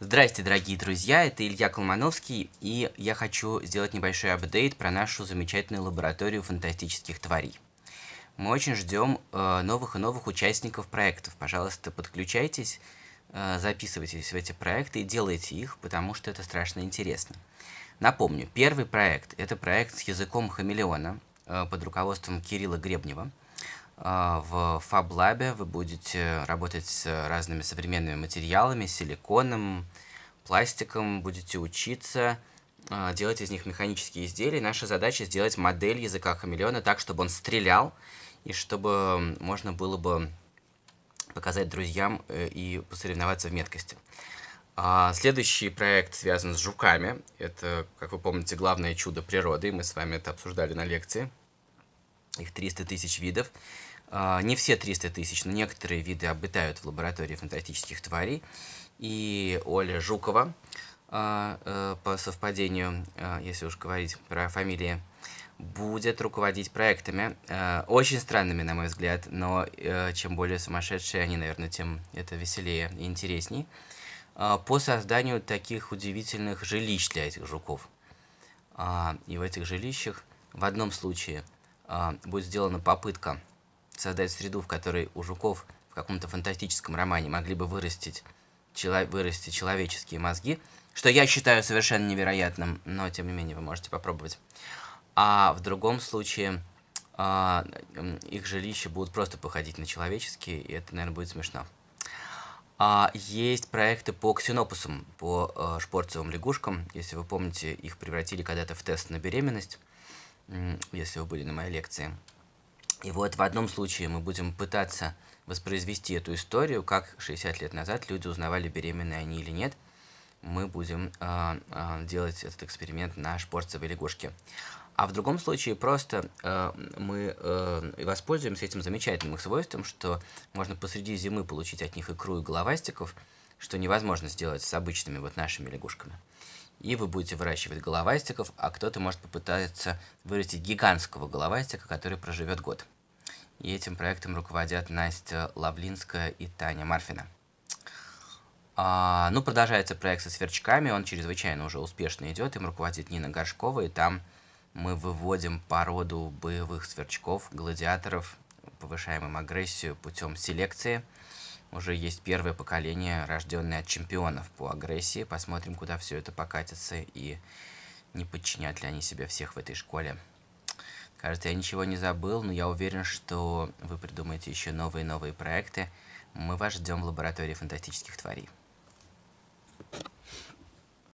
Здрасте, дорогие друзья, это Илья Колмановский, и я хочу сделать небольшой апдейт про нашу замечательную лабораторию фантастических тварей. Мы очень ждем э, новых и новых участников проектов. Пожалуйста, подключайтесь, э, записывайтесь в эти проекты и делайте их, потому что это страшно интересно. Напомню, первый проект – это проект с языком хамелеона э, под руководством Кирилла Гребнева – а, в Fab Lab вы будете работать с разными современными материалами, силиконом, пластиком, будете учиться а, делать из них механические изделия. Наша задача сделать модель языка хамелеона так, чтобы он стрелял, и чтобы можно было бы показать друзьям э, и посоревноваться в меткости. А, следующий проект связан с жуками. Это, как вы помните, главное чудо природы. Мы с вами это обсуждали на лекции их 300 тысяч видов. А, не все 300 тысяч, но некоторые виды обитают в лаборатории фантастических тварей. И Оля Жукова, а, э, по совпадению, а, если уж говорить про фамилии, будет руководить проектами. Очень странными, на мой взгляд, но э, чем более сумасшедшие они, наверное, тем это веселее и интересней. По созданию таких удивительных жилищ для этих жуков. И в этих жилищах в одном случае – а, будет сделана попытка создать среду, в которой у жуков в каком-то фантастическом романе могли бы вырастить, чело вырасти человеческие мозги, что я считаю совершенно невероятным, но тем не менее вы можете попробовать. А в другом случае а, их жилища будут просто походить на человеческие, и это, наверное, будет смешно. А, есть проекты по ксенопусам, по а, шпорцевым лягушкам. Если вы помните, их превратили когда-то в тест на беременность если вы были на моей лекции. И вот в одном случае мы будем пытаться воспроизвести эту историю, как 60 лет назад люди узнавали, беременны они или нет. Мы будем э, э, делать этот эксперимент на шпорцевой лягушке. А в другом случае просто э, мы э, воспользуемся этим замечательным их свойством, что можно посреди зимы получить от них икру и головастиков, что невозможно сделать с обычными вот нашими лягушками и вы будете выращивать головастиков, а кто-то может попытаться вырастить гигантского головастика, который проживет год. И этим проектом руководят Настя Лавлинская и Таня Марфина. А, ну, продолжается проект со сверчками, он чрезвычайно уже успешно идет, им руководит Нина Горшкова, и там мы выводим породу боевых сверчков, гладиаторов, повышаем им агрессию путем селекции – уже есть первое поколение, рожденное от чемпионов по агрессии. Посмотрим, куда все это покатится и не подчинят ли они себя всех в этой школе. Кажется, я ничего не забыл, но я уверен, что вы придумаете еще новые и новые проекты. Мы вас ждем в лаборатории фантастических тварей.